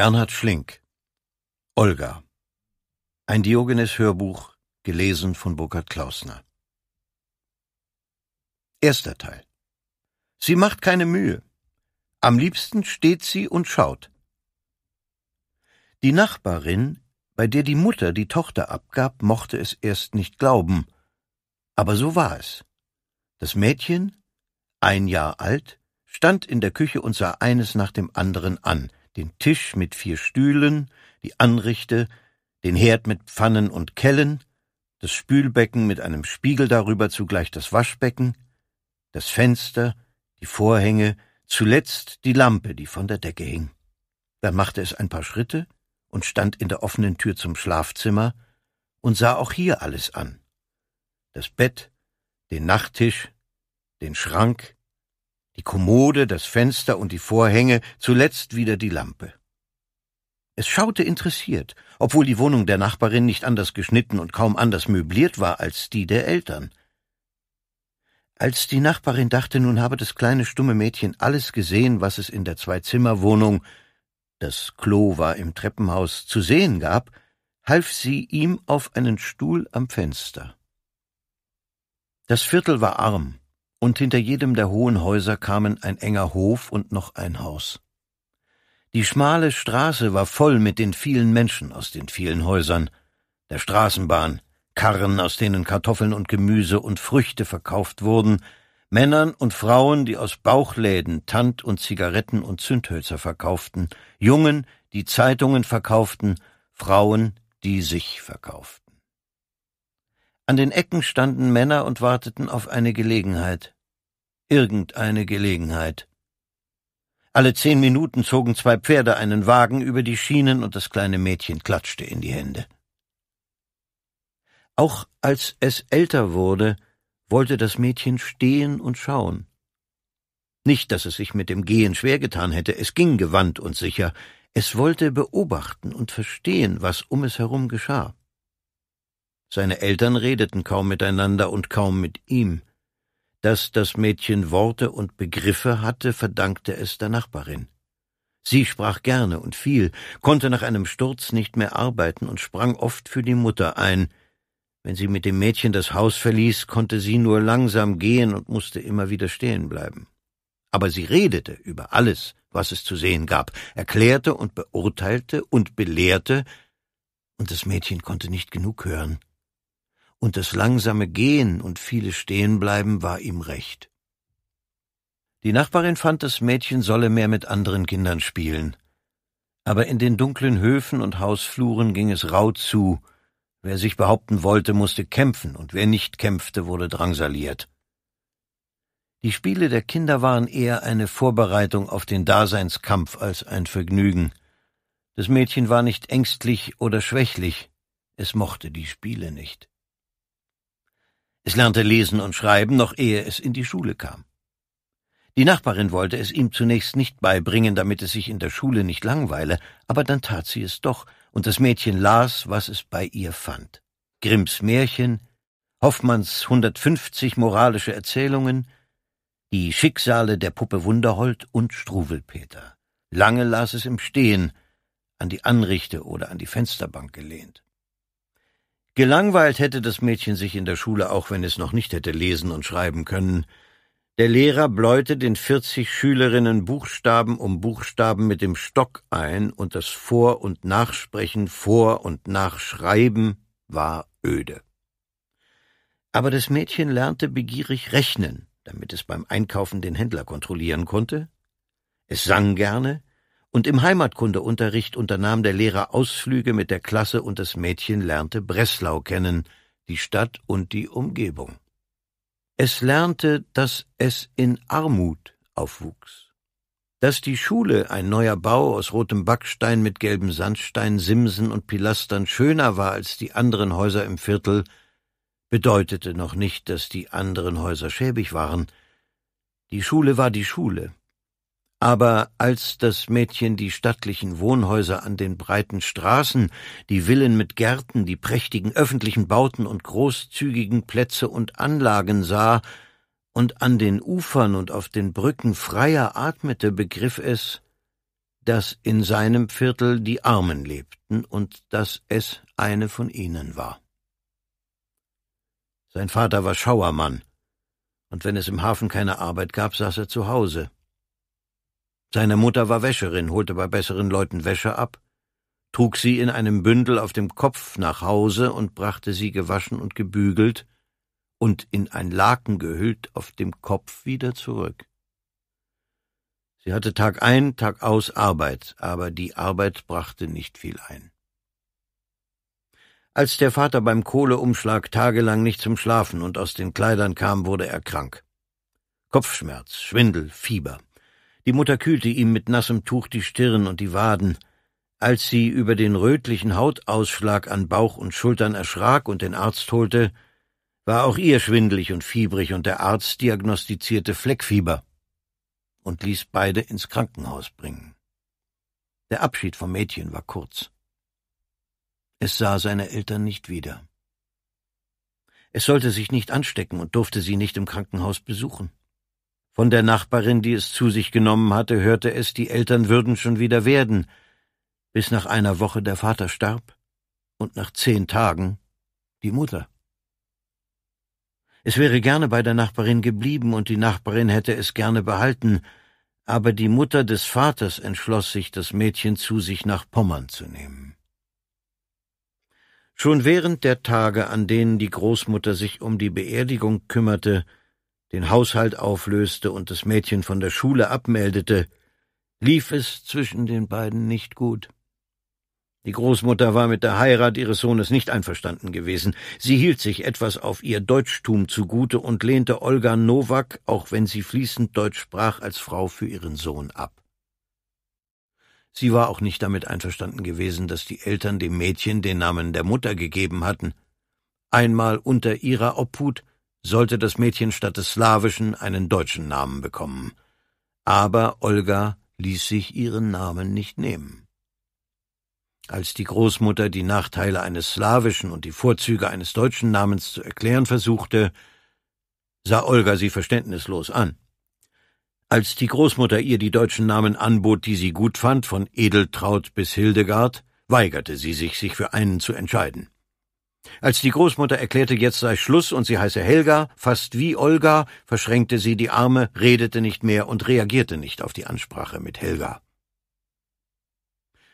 Bernhard Schlink Olga Ein Diogenes-Hörbuch, gelesen von Burkhard Klausner Erster Teil Sie macht keine Mühe. Am liebsten steht sie und schaut. Die Nachbarin, bei der die Mutter die Tochter abgab, mochte es erst nicht glauben, aber so war es. Das Mädchen, ein Jahr alt, stand in der Küche und sah eines nach dem anderen an, den Tisch mit vier Stühlen, die Anrichte, den Herd mit Pfannen und Kellen, das Spülbecken mit einem Spiegel darüber zugleich das Waschbecken, das Fenster, die Vorhänge, zuletzt die Lampe, die von der Decke hing. Dann machte es ein paar Schritte und stand in der offenen Tür zum Schlafzimmer und sah auch hier alles an. Das Bett, den Nachttisch, den Schrank, die Kommode, das Fenster und die Vorhänge, zuletzt wieder die Lampe. Es schaute interessiert, obwohl die Wohnung der Nachbarin nicht anders geschnitten und kaum anders möbliert war als die der Eltern. Als die Nachbarin dachte, nun habe das kleine stumme Mädchen alles gesehen, was es in der Zwei-Zimmer-Wohnung, das Klo war im Treppenhaus, zu sehen gab, half sie ihm auf einen Stuhl am Fenster. Das Viertel war arm, und hinter jedem der hohen Häuser kamen ein enger Hof und noch ein Haus. Die schmale Straße war voll mit den vielen Menschen aus den vielen Häusern, der Straßenbahn, Karren, aus denen Kartoffeln und Gemüse und Früchte verkauft wurden, Männern und Frauen, die aus Bauchläden Tant und Zigaretten und Zündhölzer verkauften, Jungen, die Zeitungen verkauften, Frauen, die sich verkauften. An den Ecken standen Männer und warteten auf eine Gelegenheit. Irgendeine Gelegenheit. Alle zehn Minuten zogen zwei Pferde einen Wagen über die Schienen und das kleine Mädchen klatschte in die Hände. Auch als es älter wurde, wollte das Mädchen stehen und schauen. Nicht, dass es sich mit dem Gehen schwer getan hätte, es ging gewandt und sicher, es wollte beobachten und verstehen, was um es herum geschah. Seine Eltern redeten kaum miteinander und kaum mit ihm. Dass das Mädchen Worte und Begriffe hatte, verdankte es der Nachbarin. Sie sprach gerne und viel, konnte nach einem Sturz nicht mehr arbeiten und sprang oft für die Mutter ein. Wenn sie mit dem Mädchen das Haus verließ, konnte sie nur langsam gehen und musste immer wieder stehen bleiben. Aber sie redete über alles, was es zu sehen gab, erklärte und beurteilte und belehrte, und das Mädchen konnte nicht genug hören und das langsame Gehen und viele Stehenbleiben war ihm recht. Die Nachbarin fand, das Mädchen solle mehr mit anderen Kindern spielen. Aber in den dunklen Höfen und Hausfluren ging es rau zu. Wer sich behaupten wollte, musste kämpfen, und wer nicht kämpfte, wurde drangsaliert. Die Spiele der Kinder waren eher eine Vorbereitung auf den Daseinskampf als ein Vergnügen. Das Mädchen war nicht ängstlich oder schwächlich, es mochte die Spiele nicht. Es lernte lesen und schreiben, noch ehe es in die Schule kam. Die Nachbarin wollte es ihm zunächst nicht beibringen, damit es sich in der Schule nicht langweile, aber dann tat sie es doch, und das Mädchen las, was es bei ihr fand. Grimms Märchen, Hoffmanns 150 moralische Erzählungen, die Schicksale der Puppe Wunderhold und Struwelpeter. Lange las es im Stehen, an die Anrichte oder an die Fensterbank gelehnt. Gelangweilt hätte das Mädchen sich in der Schule, auch wenn es noch nicht hätte lesen und schreiben können. Der Lehrer bläute den vierzig Schülerinnen Buchstaben um Buchstaben mit dem Stock ein und das Vor- und Nachsprechen, Vor- und Nachschreiben war öde. Aber das Mädchen lernte begierig rechnen, damit es beim Einkaufen den Händler kontrollieren konnte. Es sang gerne, und im Heimatkundeunterricht unternahm der Lehrer Ausflüge mit der Klasse und das Mädchen lernte Breslau kennen, die Stadt und die Umgebung. Es lernte, dass es in Armut aufwuchs. Dass die Schule, ein neuer Bau aus rotem Backstein mit gelbem Sandstein, Simsen und Pilastern, schöner war als die anderen Häuser im Viertel, bedeutete noch nicht, dass die anderen Häuser schäbig waren. Die Schule war die Schule, aber als das Mädchen die stattlichen Wohnhäuser an den breiten Straßen, die Villen mit Gärten, die prächtigen öffentlichen Bauten und großzügigen Plätze und Anlagen sah und an den Ufern und auf den Brücken freier atmete, begriff es, dass in seinem Viertel die Armen lebten und dass es eine von ihnen war. Sein Vater war Schauermann, und wenn es im Hafen keine Arbeit gab, saß er zu Hause. Seine Mutter war Wäscherin, holte bei besseren Leuten Wäsche ab, trug sie in einem Bündel auf dem Kopf nach Hause und brachte sie gewaschen und gebügelt und in ein Laken gehüllt auf dem Kopf wieder zurück. Sie hatte Tag ein, Tag aus Arbeit, aber die Arbeit brachte nicht viel ein. Als der Vater beim Kohleumschlag tagelang nicht zum Schlafen und aus den Kleidern kam, wurde er krank. Kopfschmerz, Schwindel, Fieber. Die Mutter kühlte ihm mit nassem Tuch die Stirn und die Waden. Als sie über den rötlichen Hautausschlag an Bauch und Schultern erschrak und den Arzt holte, war auch ihr schwindlig und fiebrig und der Arzt diagnostizierte Fleckfieber und ließ beide ins Krankenhaus bringen. Der Abschied vom Mädchen war kurz. Es sah seine Eltern nicht wieder. Es sollte sich nicht anstecken und durfte sie nicht im Krankenhaus besuchen. Von der Nachbarin, die es zu sich genommen hatte, hörte es, die Eltern würden schon wieder werden, bis nach einer Woche der Vater starb und nach zehn Tagen die Mutter. Es wäre gerne bei der Nachbarin geblieben und die Nachbarin hätte es gerne behalten, aber die Mutter des Vaters entschloss sich, das Mädchen zu sich nach Pommern zu nehmen. Schon während der Tage, an denen die Großmutter sich um die Beerdigung kümmerte, den Haushalt auflöste und das Mädchen von der Schule abmeldete, lief es zwischen den beiden nicht gut. Die Großmutter war mit der Heirat ihres Sohnes nicht einverstanden gewesen. Sie hielt sich etwas auf ihr Deutschtum zugute und lehnte Olga Nowak, auch wenn sie fließend Deutsch sprach, als Frau für ihren Sohn ab. Sie war auch nicht damit einverstanden gewesen, dass die Eltern dem Mädchen den Namen der Mutter gegeben hatten. Einmal unter ihrer Obhut, sollte das Mädchen statt des slawischen einen deutschen Namen bekommen. Aber Olga ließ sich ihren Namen nicht nehmen. Als die Großmutter die Nachteile eines slawischen und die Vorzüge eines deutschen Namens zu erklären versuchte, sah Olga sie verständnislos an. Als die Großmutter ihr die deutschen Namen anbot, die sie gut fand, von Edeltraut bis Hildegard, weigerte sie sich, sich für einen zu entscheiden. Als die Großmutter erklärte, jetzt sei Schluss und sie heiße Helga, fast wie Olga, verschränkte sie die Arme, redete nicht mehr und reagierte nicht auf die Ansprache mit Helga.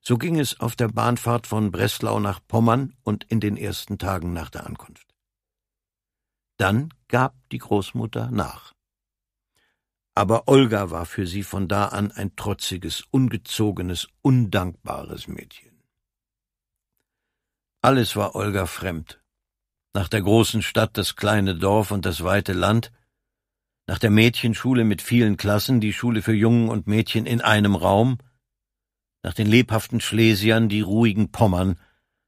So ging es auf der Bahnfahrt von Breslau nach Pommern und in den ersten Tagen nach der Ankunft. Dann gab die Großmutter nach. Aber Olga war für sie von da an ein trotziges, ungezogenes, undankbares Mädchen. Alles war Olga fremd. Nach der großen Stadt das kleine Dorf und das weite Land, nach der Mädchenschule mit vielen Klassen, die Schule für Jungen und Mädchen in einem Raum, nach den lebhaften Schlesiern, die ruhigen Pommern,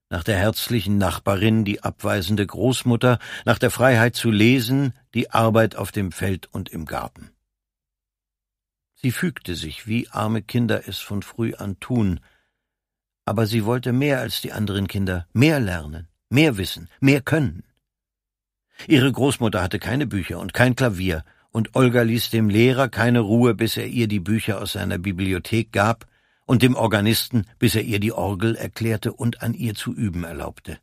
nach der herzlichen Nachbarin, die abweisende Großmutter, nach der Freiheit zu lesen, die Arbeit auf dem Feld und im Garten. Sie fügte sich, wie arme Kinder es von früh an tun, aber sie wollte mehr als die anderen Kinder, mehr lernen, mehr wissen, mehr können. Ihre Großmutter hatte keine Bücher und kein Klavier, und Olga ließ dem Lehrer keine Ruhe, bis er ihr die Bücher aus seiner Bibliothek gab, und dem Organisten, bis er ihr die Orgel erklärte und an ihr zu üben erlaubte.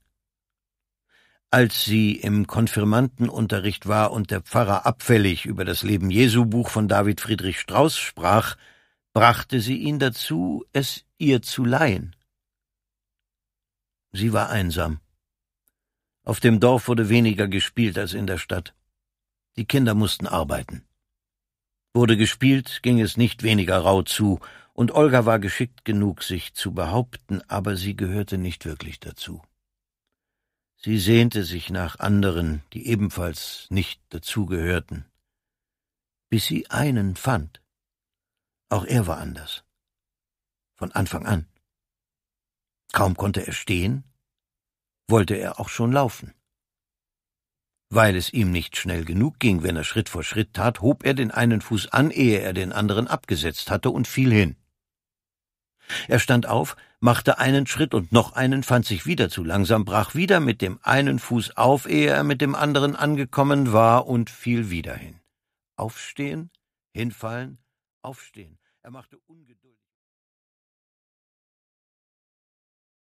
Als sie im Konfirmandenunterricht war und der Pfarrer abfällig über das Leben Jesu Buch von David Friedrich Strauß sprach, brachte sie ihn dazu, es ihr zu leihen. Sie war einsam. Auf dem Dorf wurde weniger gespielt als in der Stadt. Die Kinder mussten arbeiten. Wurde gespielt, ging es nicht weniger rau zu, und Olga war geschickt genug, sich zu behaupten, aber sie gehörte nicht wirklich dazu. Sie sehnte sich nach anderen, die ebenfalls nicht dazugehörten, bis sie einen fand. Auch er war anders. Von Anfang an. Kaum konnte er stehen, wollte er auch schon laufen. Weil es ihm nicht schnell genug ging, wenn er Schritt vor Schritt tat, hob er den einen Fuß an, ehe er den anderen abgesetzt hatte, und fiel hin. Er stand auf, machte einen Schritt und noch einen, fand sich wieder zu langsam, brach wieder mit dem einen Fuß auf, ehe er mit dem anderen angekommen war, und fiel wieder hin. Aufstehen, hinfallen, aufstehen. Er machte ungeduldig.